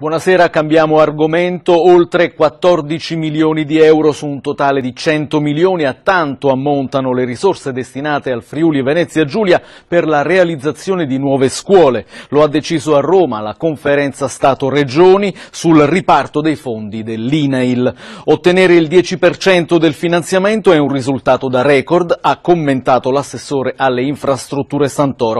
Buonasera, cambiamo argomento. Oltre 14 milioni di euro su un totale di 100 milioni, a tanto ammontano le risorse destinate al Friuli Venezia Giulia per la realizzazione di nuove scuole. Lo ha deciso a Roma la conferenza Stato-Regioni sul riparto dei fondi dell'INAIL. Ottenere il 10% del finanziamento è un risultato da record, ha commentato l'assessore alle infrastrutture Santoro.